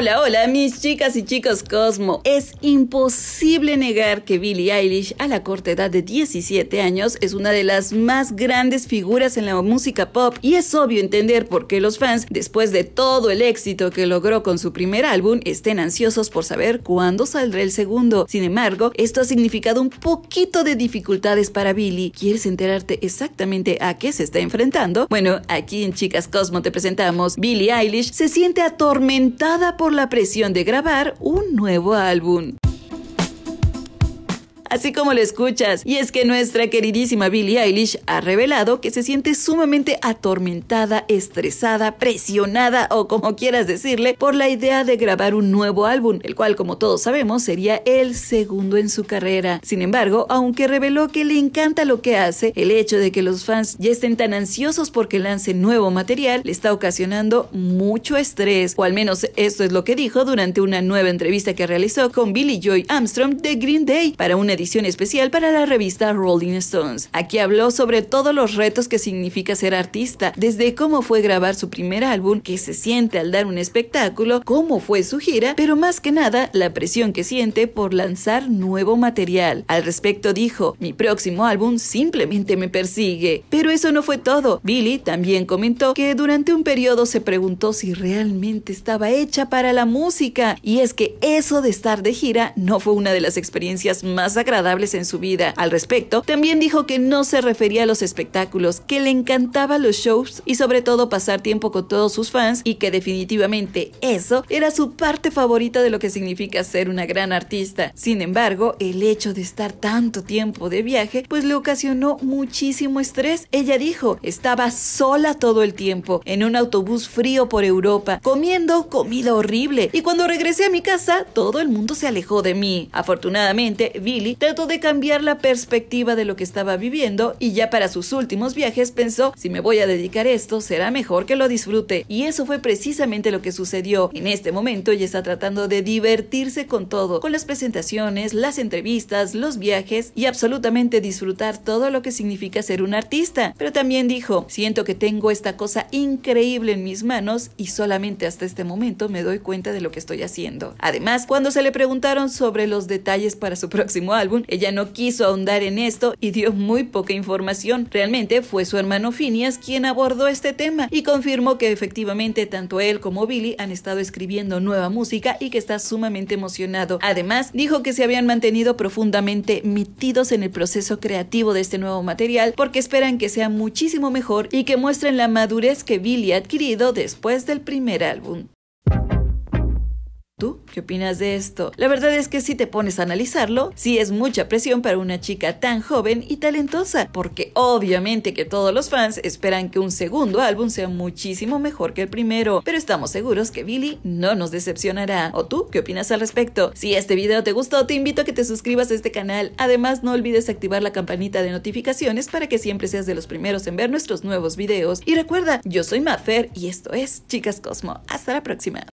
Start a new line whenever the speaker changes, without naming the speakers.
Hola, hola, mis chicas y chicos Cosmo. Es imposible negar que Billie Eilish, a la corta edad de 17 años, es una de las más grandes figuras en la música pop y es obvio entender por qué los fans, después de todo el éxito que logró con su primer álbum, estén ansiosos por saber cuándo saldrá el segundo. Sin embargo, esto ha significado un poquito de dificultades para Billie. ¿Quieres enterarte exactamente a qué se está enfrentando? Bueno, aquí en Chicas Cosmo te presentamos. Billie Eilish se siente atormentada por la presión de grabar un nuevo álbum así como lo escuchas. Y es que nuestra queridísima Billie Eilish ha revelado que se siente sumamente atormentada, estresada, presionada o como quieras decirle, por la idea de grabar un nuevo álbum, el cual como todos sabemos sería el segundo en su carrera. Sin embargo, aunque reveló que le encanta lo que hace, el hecho de que los fans ya estén tan ansiosos porque lance nuevo material le está ocasionando mucho estrés, o al menos esto es lo que dijo durante una nueva entrevista que realizó con Billy Joy Armstrong de Green Day para una especial para la revista Rolling Stones. Aquí habló sobre todos los retos que significa ser artista, desde cómo fue grabar su primer álbum, qué se siente al dar un espectáculo, cómo fue su gira, pero más que nada la presión que siente por lanzar nuevo material. Al respecto dijo, mi próximo álbum simplemente me persigue. Pero eso no fue todo. Billy también comentó que durante un periodo se preguntó si realmente estaba hecha para la música, y es que eso de estar de gira no fue una de las experiencias más agradables agradables en su vida. Al respecto, también dijo que no se refería a los espectáculos, que le encantaba los shows y sobre todo pasar tiempo con todos sus fans y que definitivamente eso era su parte favorita de lo que significa ser una gran artista. Sin embargo, el hecho de estar tanto tiempo de viaje pues le ocasionó muchísimo estrés. Ella dijo, estaba sola todo el tiempo, en un autobús frío por Europa, comiendo comida horrible y cuando regresé a mi casa todo el mundo se alejó de mí. Afortunadamente, Billy Trató de cambiar la perspectiva de lo que estaba viviendo y ya para sus últimos viajes pensó, si me voy a dedicar a esto, será mejor que lo disfrute. Y eso fue precisamente lo que sucedió. En este momento ella está tratando de divertirse con todo, con las presentaciones, las entrevistas, los viajes y absolutamente disfrutar todo lo que significa ser un artista. Pero también dijo, siento que tengo esta cosa increíble en mis manos y solamente hasta este momento me doy cuenta de lo que estoy haciendo. Además, cuando se le preguntaron sobre los detalles para su próximo álbum, ella no quiso ahondar en esto y dio muy poca información. Realmente fue su hermano Phineas quien abordó este tema y confirmó que efectivamente tanto él como Billy han estado escribiendo nueva música y que está sumamente emocionado. Además, dijo que se habían mantenido profundamente metidos en el proceso creativo de este nuevo material porque esperan que sea muchísimo mejor y que muestren la madurez que Billy ha adquirido después del primer álbum. ¿Tú qué opinas de esto? La verdad es que si te pones a analizarlo, sí es mucha presión para una chica tan joven y talentosa, porque obviamente que todos los fans esperan que un segundo álbum sea muchísimo mejor que el primero, pero estamos seguros que Billy no nos decepcionará. ¿O tú qué opinas al respecto? Si este video te gustó, te invito a que te suscribas a este canal. Además, no olvides activar la campanita de notificaciones para que siempre seas de los primeros en ver nuestros nuevos videos. Y recuerda, yo soy Mafer y esto es Chicas Cosmo. Hasta la próxima.